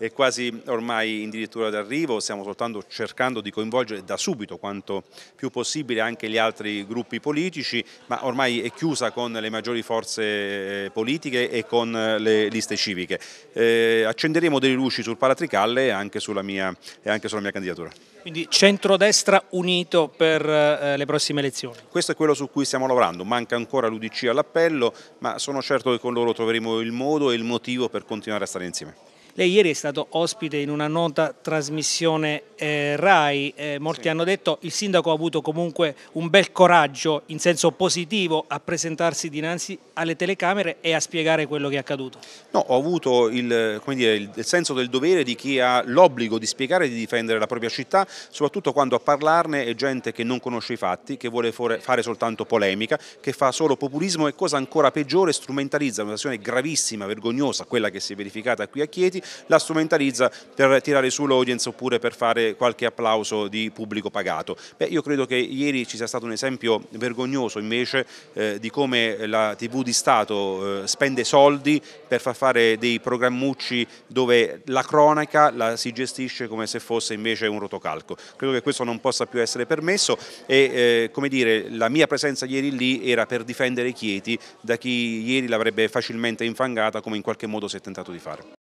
è quasi ormai addirittura d'arrivo, stiamo soltanto cercando di coinvolgere da subito quanto più possibile anche gli altri gruppi politici, ma ormai è chiusa con le maggiori forze eh, politiche e con eh, le liste civiche. Eh, accenderemo delle luci sul Palatricalle e anche sulla mia, e anche sulla mia candidatura. Quindi centrodestra unito per eh, le prossime elezioni? Questo è quello su cui stiamo lavorando, manca ancora l'Udc all'appello, ma sono certo che con loro troveremo il modo e il motivo per continuare a stare insieme. Lei ieri è stato ospite in una nota trasmissione eh, RAI, eh, molti sì. hanno detto che il sindaco ha avuto comunque un bel coraggio in senso positivo a presentarsi dinanzi alle telecamere e a spiegare quello che è accaduto. No, ho avuto il, dire, il senso del dovere di chi ha l'obbligo di spiegare e di difendere la propria città, soprattutto quando a parlarne è gente che non conosce i fatti, che vuole fare soltanto polemica, che fa solo populismo e cosa ancora peggiore strumentalizza una situazione gravissima, vergognosa, quella che si è verificata qui a Chieti, la strumentalizza per tirare su l'audience oppure per fare qualche applauso di pubblico pagato. Beh, io credo che ieri ci sia stato un esempio vergognoso invece eh, di come la TV di Stato eh, spende soldi per far fare dei programmucci dove la cronaca la si gestisce come se fosse invece un rotocalco. Credo che questo non possa più essere permesso e eh, come dire, la mia presenza ieri lì era per difendere Chieti da chi ieri l'avrebbe facilmente infangata come in qualche modo si è tentato di fare.